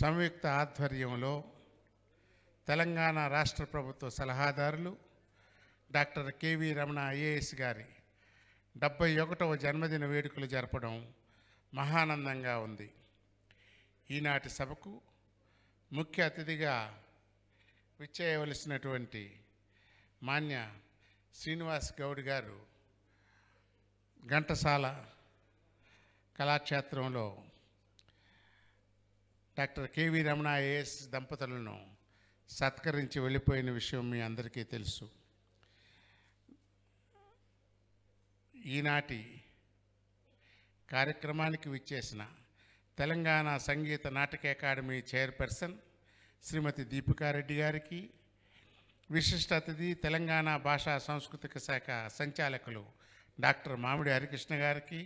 సంయుక్త ఆధ్వర్యంలో తెలంగాణ రాష్ట్ర ప్రభుత్వ సలహాదారులు డాక్టర్ కేవీ రమణ ఐఏఎస్ గారి డెబ్బై ఒకటవ జన్మదిన వేడుకలు జరపడం మహానందంగా ఉంది ఈనాటి సభకు ముఖ్య అతిథిగా విచ్చేయవలసినటువంటి మాన్య శ్రీనివాస్ గౌడ్ గారు ఘంటసాల కళాక్షేత్రంలో డాక్టర్ కేవీ రమణ ఏఎస్ దంపతులను సత్కరించి వెళ్ళిపోయిన విషయం మీ అందరికీ తెలుసు ఈనాటి కార్యక్రమానికి విచ్చేసిన తెలంగాణ సంగీత నాటక అకాడమీ చైర్పర్సన్ శ్రీమతి దీపికారెడ్డి గారికి విశిష్ట అతిథి తెలంగాణ భాషా సాంస్కృతిక శాఖ సంచాలకులు డాక్టర్ మామిడి హరికృష్ణ గారికి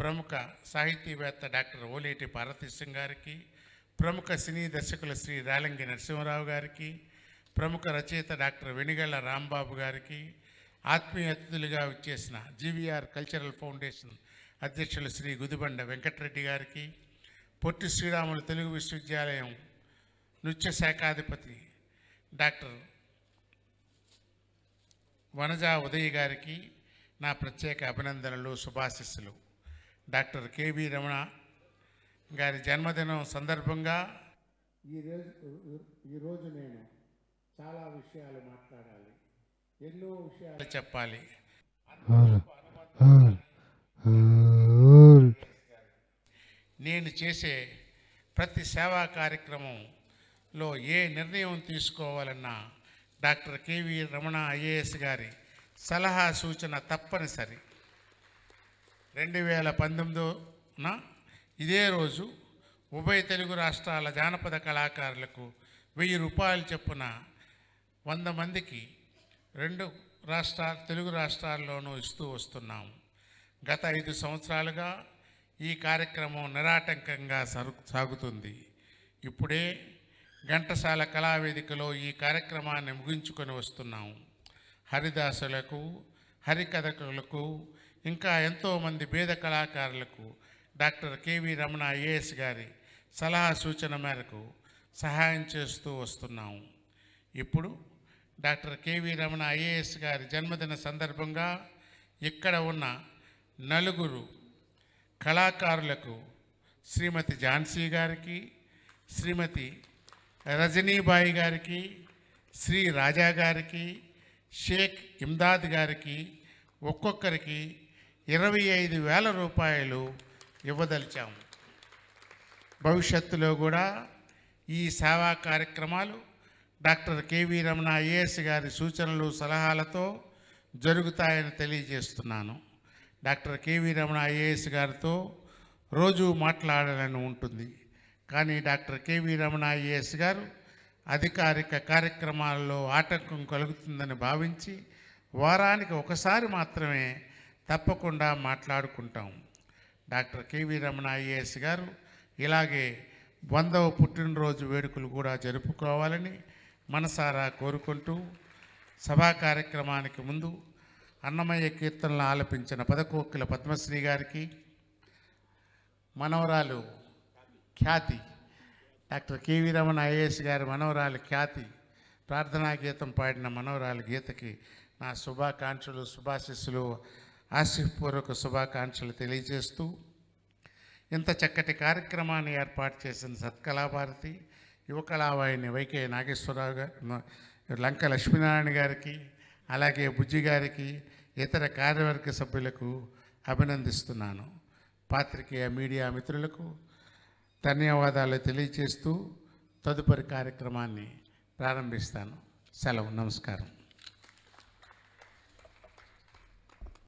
ప్రముఖ సాహితీవేత్త డాక్టర్ ఓలేటి పార్వతీశం గారికి ప్రముఖ సినీ దర్శకుల శ్రీ రాలంగి నరసింహరావు గారికి ప్రముఖ రచయిత డాక్టర్ వెనిగళ్ళ రాంబాబు గారికి ఆత్మీయ అతిథులుగా వచ్చేసిన జీవీఆర్ కల్చరల్ ఫౌండేషన్ అధ్యక్షులు శ్రీ గుదిబండ వెంకటరెడ్డి గారికి పొట్టి శ్రీరాములు తెలుగు విశ్వవిద్యాలయం నృత్య శాఖాధిపతి డాక్టర్ వనజా ఉదయ్ గారికి నా ప్రత్యేక అభినందనలు శుభాశిస్సులు డాక్టర్ కేవీ రమణ గారి జన్మదినం సందర్భంగా ఈరోజు ఈరోజు నేను చాలా విషయాలు మాట్లాడాలి ఎన్నో విషయాలు చెప్పాలి నేను చేసే ప్రతి సేవా కార్యక్రమంలో ఏ నిర్ణయం తీసుకోవాలన్నా డాక్టర్ కేవీ రమణ ఐఏఎస్ గారి సలహా సూచన తప్పనిసరి రెండు వేల పంతొమ్మిదిన ఇదే రోజు ఉభయ తెలుగు రాష్ట్రాల జానపద కళాకారులకు వెయ్యి రూపాయలు చొప్పున వంద మందికి రెండు రాష్ట్ర తెలుగు రాష్ట్రాల్లోనూ ఇస్తూ వస్తున్నాము గత ఐదు సంవత్సరాలుగా ఈ కార్యక్రమం నిరాటంకంగా సాగుతుంది ఇప్పుడే ఘంటసాల కళావేదికలో ఈ కార్యక్రమాన్ని ముగించుకొని వస్తున్నాము హరిదాసులకు హరికథకులకు ఇంకా ఎంతోమంది భేద కళాకారులకు డాక్టర్ కేవి రమణ ఐఏఎస్ గారి సలహా సూచన మేరకు సహాయం చేస్తూ వస్తున్నాము ఇప్పుడు డాక్టర్ కేవి రమణ ఐఏఎస్ గారి జన్మదిన సందర్భంగా ఇక్కడ ఉన్న నలుగురు కళాకారులకు శ్రీమతి ఝాన్సీ గారికి శ్రీమతి రజనీబాయి గారికి శ్రీ రాజా గారికి షేక్ ఇమ్దాద్ గారికి ఒక్కొక్కరికి ఇరవై ఐదు వేల రూపాయలు ఇవ్వదలిచాము భవిష్యత్తులో కూడా ఈ సేవా కార్యక్రమాలు డాక్టర్ కేవీ రమణ ఐఏఎస్ గారి సూచనలు సలహాలతో జరుగుతాయని తెలియజేస్తున్నాను డాక్టర్ కేవీ రమణ ఐఏఎస్ గారితో రోజు మాట్లాడాలని ఉంటుంది కానీ డాక్టర్ కేవీ రమణ ఐఏఎస్ గారు అధికారిక కార్యక్రమాల్లో ఆటంకం కలుగుతుందని భావించి వారానికి ఒకసారి మాత్రమే తప్పకుండా మాట్లాడుకుంటాం డాక్టర్ కేవీ రమణ ఐఏఎస్ గారు ఇలాగే వందవ పుట్టినరోజు వేడుకలు కూడా జరుపుకోవాలని మనసారా కోరుకుంటూ సభా కార్యక్రమానికి ముందు అన్నమయ్య కీర్తనలు ఆలపించిన పదకోక్కుల పద్మశ్రీ గారికి మనవరాలు Khyathi doctor K V Ramana IAS గారి మనవరాలు ఖ్యాతి ప్రార్థనా గీతం పాడిన మనవరాలు గీతకి నా శుభాకాంక్షలు శుభాశిస్సులు ఆశీర్పూర్వక శుభాకాంక్షలు తెలియజేస్తూ ఇంత చక్కటి కార్యక్రమాన్ని ఏర్పాటు చేసిన సత్కళాభారతి యువకళావాహిని వైకే నాగేశ్వరరావు గారు లంక లక్ష్మీనారాయణ గారికి అలాగే బుజ్జి గారికి ఇతర కార్యవర్గ సభ్యులకు అభినందిస్తున్నాను పాత్రికేయ మీడియా మిత్రులకు ధన్యవాదాలు తెలియజేస్తూ తదుపరి కార్యక్రమాన్ని ప్రారంభిస్తాను సెలవు నమస్కారం